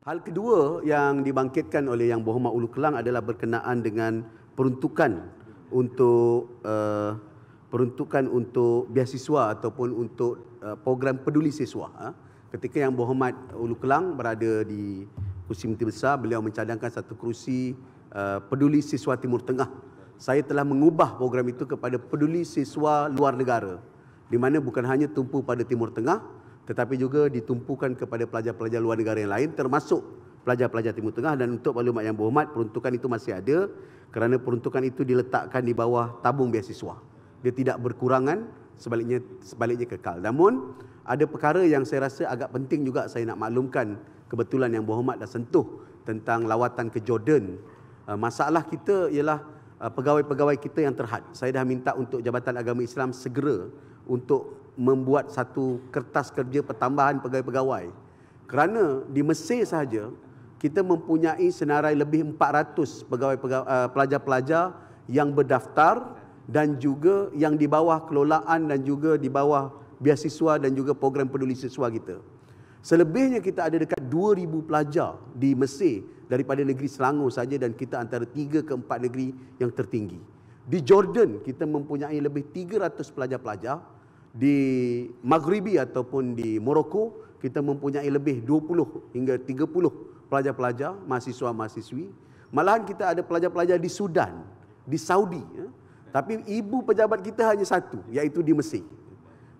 Hal kedua yang dibangkitkan oleh Yang Berhormat Ulu Kelang adalah berkenaan dengan peruntukan untuk uh, peruntukan untuk beasiswa ataupun untuk uh, program peduli siswa. Ha? Ketika Yang Berhormat Ulu Kelang berada di kursi Menteri Besar, beliau mencadangkan satu kerusi uh, peduli siswa Timur Tengah. Saya telah mengubah program itu kepada peduli siswa luar negara. Di mana bukan hanya tumpu pada Timur Tengah, tetapi juga ditumpukan kepada pelajar-pelajar luar negara yang lain termasuk pelajar-pelajar Timur Tengah dan untuk maklumat yang berhormat peruntukan itu masih ada kerana peruntukan itu diletakkan di bawah tabung beasiswa. Dia tidak berkurangan sebaliknya sebaliknya kekal. Namun ada perkara yang saya rasa agak penting juga saya nak maklumkan kebetulan yang berhormat dah sentuh tentang lawatan ke Jordan. Uh, masalah kita ialah uh, pegawai-pegawai kita yang terhad. Saya dah minta untuk Jabatan Agama Islam segera untuk membuat satu kertas kerja pertambahan pegawai-pegawai. Kerana di Mesir sahaja, kita mempunyai senarai lebih 400 pegawai eh, pelajar-pelajar yang berdaftar dan juga yang di bawah kelolaan dan juga di bawah biasiswa dan juga program peduli siswa kita. Selebihnya kita ada dekat 2,000 pelajar di Mesir daripada negeri Selangor saja dan kita antara 3 ke 4 negeri yang tertinggi. Di Jordan kita mempunyai lebih 300 pelajar-pelajar di Maghribi ataupun di Morocco kita mempunyai lebih 20 hingga 30 pelajar-pelajar, mahasiswa-mahasiswi. Malahan kita ada pelajar-pelajar di Sudan, di Saudi. Ya. Tapi ibu pejabat kita hanya satu, iaitu di Mesir.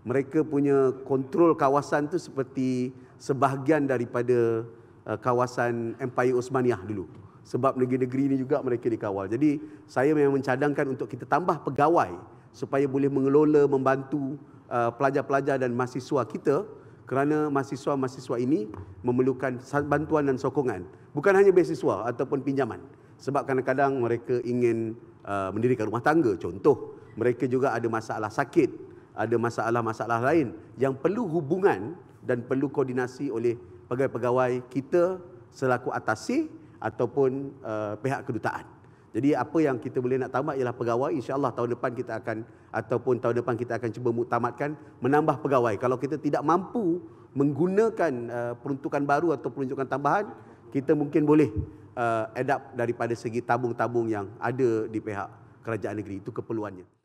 Mereka punya kontrol kawasan tu seperti sebahagian daripada uh, kawasan Empire Osmaniyah dulu. Sebab negeri-negeri ini juga mereka dikawal. Jadi saya memang mencadangkan untuk kita tambah pegawai supaya boleh mengelola, membantu Uh, pelajar-pelajar dan mahasiswa kita kerana mahasiswa-mahasiswa ini memerlukan bantuan dan sokongan bukan hanya beasiswa ataupun pinjaman sebab kadang-kadang mereka ingin uh, mendirikan rumah tangga contoh mereka juga ada masalah sakit ada masalah-masalah lain yang perlu hubungan dan perlu koordinasi oleh pegawai-pegawai kita selaku atasi ataupun uh, pihak kedutaan jadi apa yang kita boleh nak tamat ialah pegawai. InsyaAllah tahun depan kita akan ataupun tahun depan kita akan cuba tamatkan menambah pegawai. Kalau kita tidak mampu menggunakan uh, peruntukan baru atau peruntukan tambahan, kita mungkin boleh uh, adapt daripada segi tabung-tabung yang ada di pihak kerajaan negeri. Itu keperluannya.